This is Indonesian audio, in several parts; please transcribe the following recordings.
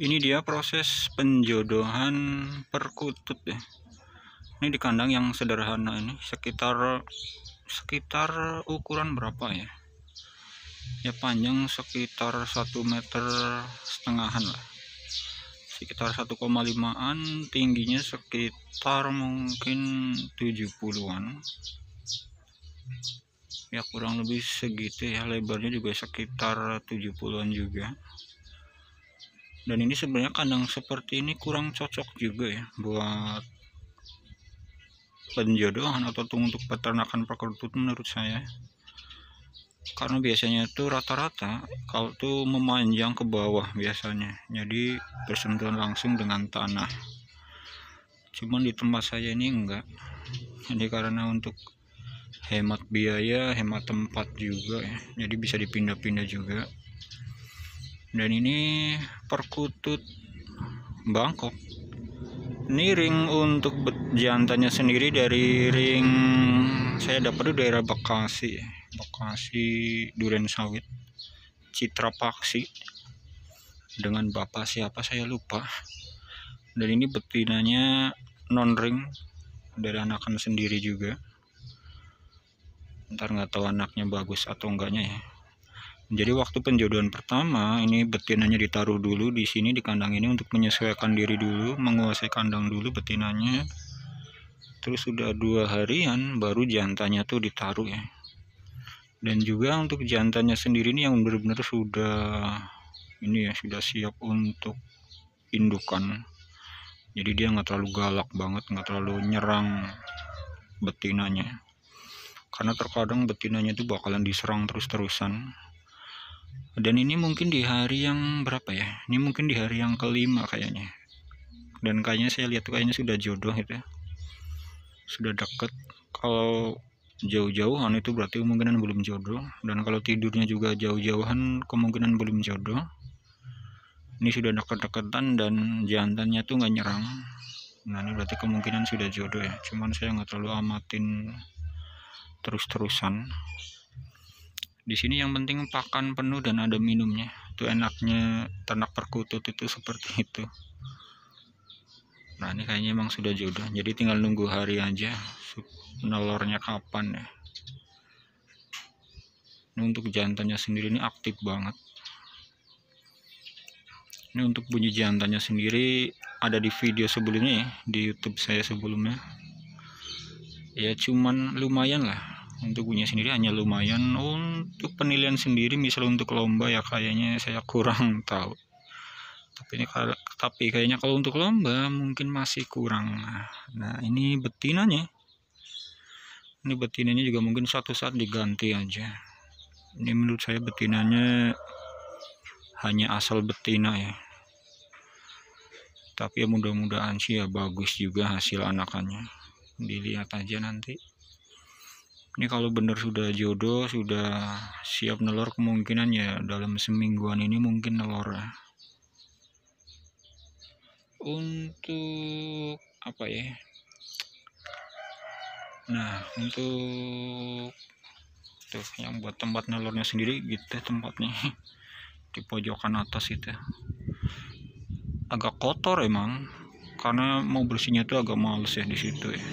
ini dia proses penjodohan perkutut ya ini di kandang yang sederhana ini sekitar sekitar ukuran berapa ya ya panjang sekitar 1 meter setengahan lah sekitar 1,5an tingginya sekitar mungkin 70an ya kurang lebih segitu ya lebarnya juga sekitar 70an juga dan ini sebenarnya kandang seperti ini kurang cocok juga ya buat penjodohan atau untuk peternakan perkutut menurut saya karena biasanya itu rata-rata kalau tuh memanjang ke bawah biasanya jadi bersentuhan langsung dengan tanah cuman di tempat saya ini enggak jadi karena untuk hemat biaya hemat tempat juga ya jadi bisa dipindah-pindah juga dan ini perkutut bangkok ini ring untuk jantannya sendiri dari ring saya dapat di daerah Bekasi Bekasi Duren Sawit Citra Paksi dengan bapak siapa saya lupa dan ini betinanya non ring dari anakan sendiri juga ntar nggak tahu anaknya bagus atau enggaknya ya jadi waktu penjodohan pertama ini betinanya ditaruh dulu di sini di kandang ini untuk menyesuaikan diri dulu, menguasai kandang dulu betinanya. Terus sudah dua harian baru jantannya tuh ditaruh ya. Dan juga untuk jantannya sendiri ini yang benar-benar sudah ini ya sudah siap untuk indukan. Jadi dia nggak terlalu galak banget, nggak terlalu nyerang betinanya. Karena terkadang betinanya itu bakalan diserang terus-terusan dan ini mungkin di hari yang berapa ya ini mungkin di hari yang kelima kayaknya dan kayaknya saya lihat tuh kayaknya sudah jodoh gitu ya sudah deket kalau jauh-jauhan jauh itu berarti kemungkinan belum jodoh dan kalau tidurnya juga jauh-jauhan kemungkinan belum jodoh ini sudah deket-deketan dan jantannya tuh nggak nyerang nah ini berarti kemungkinan sudah jodoh ya cuman saya nggak terlalu amatin terus-terusan di sini yang penting pakan penuh dan ada minumnya itu enaknya ternak perkutut itu seperti itu nah ini kayaknya emang sudah jodoh jadi tinggal nunggu hari aja nelornya kapan ya ini untuk jantannya sendiri ini aktif banget ini untuk bunyi jantannya sendiri ada di video sebelumnya ya di youtube saya sebelumnya ya cuman lumayan lah untuk punya sendiri hanya lumayan untuk penilaian sendiri misal untuk lomba ya kayaknya saya kurang tahu tapi ini tapi kayaknya kalau untuk lomba mungkin masih kurang nah ini betinanya ini betinanya juga mungkin satu saat diganti aja ini menurut saya betinanya hanya asal betina ya tapi ya mudah-mudahan sih ya bagus juga hasil anakannya dilihat aja nanti ini kalau benar sudah jodoh sudah siap nelor kemungkinan ya dalam semingguan ini mungkin nelor ya. untuk apa ya nah untuk tuh yang buat tempat nelornya sendiri gitu tempatnya di pojokan atas itu agak kotor emang karena mau bersihnya tuh agak males ya di situ ya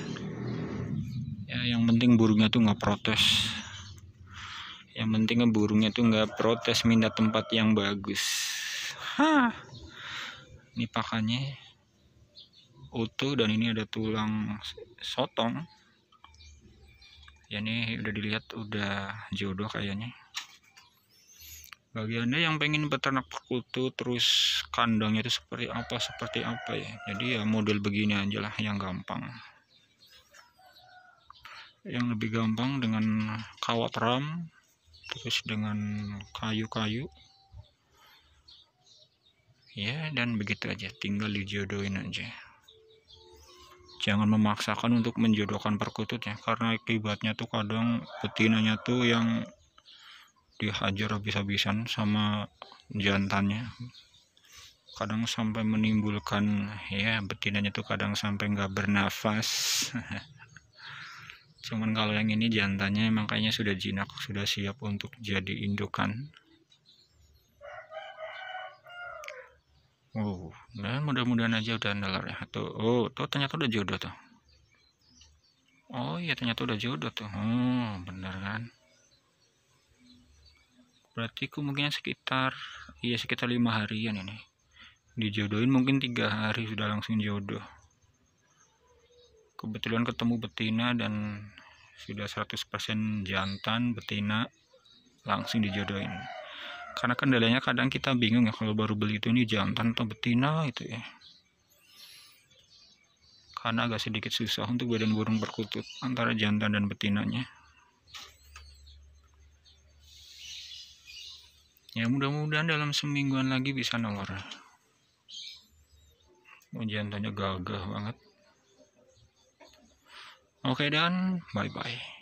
yang penting burungnya tuh nggak protes yang pentingnya burungnya tuh nggak protes minta tempat yang bagus Hah. ini pakannya utuh dan ini ada tulang sotong ya ini udah dilihat udah jodoh kayaknya bagi anda yang pengen peternak perkutu terus kandangnya itu seperti apa seperti apa ya jadi ya model begini aja lah yang gampang yang lebih gampang dengan kawat ram terus dengan kayu-kayu ya dan begitu aja tinggal dijodohin aja jangan memaksakan untuk menjodohkan perkututnya, karena akibatnya tuh kadang betinanya tuh yang dihajar habis-habisan sama jantannya kadang sampai menimbulkan ya betinanya tuh kadang sampai nggak bernafas cuman kalau yang ini jantannya emang kayaknya sudah jinak sudah siap untuk jadi indukan Oh, dan mudah-mudahan aja udah nalar ya. Tuh, oh, tuh ternyata udah jodoh tuh. Oh iya ternyata udah jodoh tuh. Oh bener kan? Berarti kemungkinan sekitar, iya sekitar lima harian ini. Dijodohin mungkin tiga hari sudah langsung jodoh kebetulan ketemu betina dan sudah 100% jantan betina langsung dijodohin karena kendalanya kadang kita bingung ya kalau baru beli itu ini jantan atau betina itu ya karena agak sedikit susah untuk badan burung berkutut antara jantan dan betinanya ya mudah-mudahan dalam semingguan lagi bisa Oh jantannya gagah banget Oke dan bye-bye.